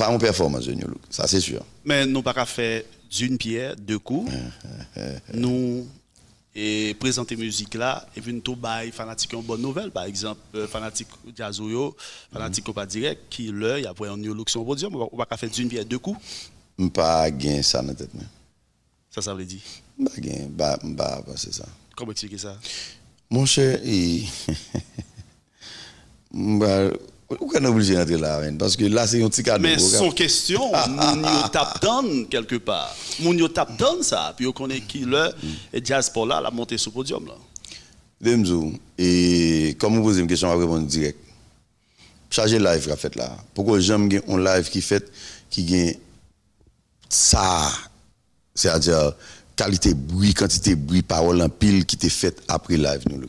pas en performance de New Look, ça c'est sûr. Mais nous pas qu'à faire d'une pierre deux coups. nous et présenter musique là et puis nous tout bail fanatique une bonne nouvelle par exemple euh, fanatique jazzoyo fanatique mm pas direct qui y a un New Look le podium on pas faire d'une pierre deux coups. Pas gain ça dans tête Ça ça veut dire. Pas gain, bah bah c'est ça. Comment expliquer ça Mon cher, Pourquoi on est obligé d'entrer là Parce que là, c'est un petit cadeau. Mais sans question, on tape down quelque part. On y tape down ça. Puis on connaît qui le diaspora a monté sur le podium. Là. et comme vous posez une question, je vais répondre direct. Chargez live qu'a fait là. Pourquoi j'aime un live qui fait, qui a ça C'est-à-dire, qualité bruit, quantité bruit, parole en pile qui t'est faite après live, nous, le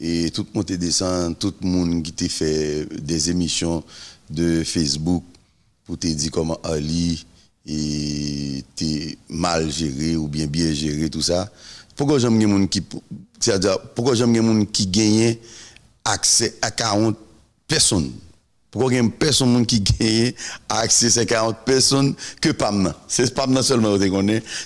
et tout le monde descend, tout le monde qui fait des émissions de Facebook pour te dire comment Ali est mal géré ou bien bien géré, tout ça. Pourquoi j'aime les qui, cest pourquoi j'aime les gens qui gagnent accès à 40 personnes? Pourquoi il y a personne qui gagne accès à 40 personnes que PAM C'est PAM non seulement vous Ce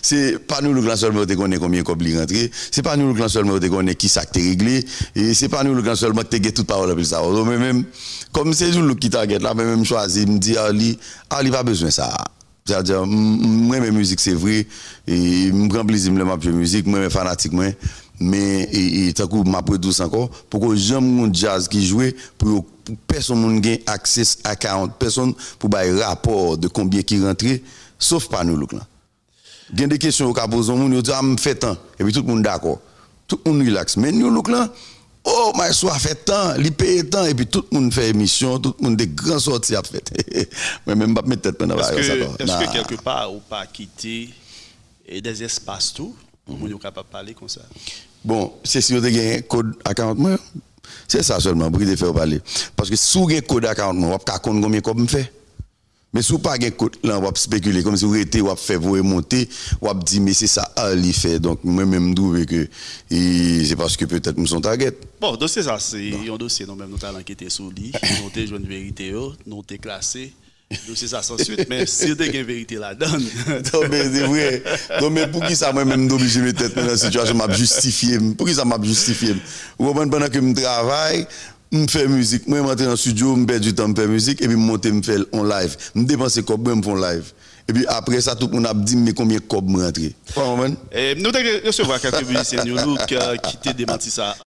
c'est pas nous le grand seulement vous connaît combien de rentré, c'est pas nous le grand seulement vous connaît qui ça réglé, et c'est pas nous le grand seulement qui gagne toute parole plus ça. même, comme c'est nous qui target là, mais même choisi, me dit, Ali, Ali pas besoin de ça. C'est-à-dire, moi, mes musique, c'est vrai, et je grand plaisir, je musique, moi, mes fanatiques, moi, mais et, tant que m'après douce encore pour que j'aime mon jazz qui jouait pour que personne n'ait accès à 40 personnes pour un rapport de combien qui rentrait sauf pas nous là il y a des questions au capot on nous dit ah fait temps et puis tout le monde d'accord tout le monde relax mais nous look là Oh, ma soeur fait tant, il paye tant, et puis tout le monde fait émission, tout le monde des grands sorties à fait. Mais même pas mettre tête pendant Est-ce que, quelque part, ou pas quitter des espaces tout vous n'êtes capable de parler comme ça. Bon, c'est si vous avez un code à 40 C'est ça seulement, pour vous faire parler. Parce que si vous avez un code à 40 mois, vous ne pouvez combien comme fait. Mais si vous n'avez pas un code là, vous spéculer comme si vous étiez, vous fait vous remonter, vous dit mais c'est ça, ah, il fait. Donc moi-même, je trouve que c'est parce que peut-être nous sommes target. Bon, donc c'est ça, c'est un dossier, nous-mêmes, nous avons enquêté sur lui, nous avons une vérité, nous avons classé c'est ça sans suite, mais c'est de vérité la donne. non, mais c'est vrai. Non, mais pour qui ça moi-même d'obliger mes mettre dans la situation, m'a justifié. Pour qui ça m'a justifié Vous comprenez, pendant que je travaille, je fais musique. Moi, je rentre dans le studio, je perds du temps, je fais musique, et puis je monte, je fais en live. Je dépense comme je fais en live. Et puis après ça, tout le monde a dit, mais combien de cobs rentre Vous comprenez eh, Nous devons recevoir quelques nous euh, qui ont démenti ça.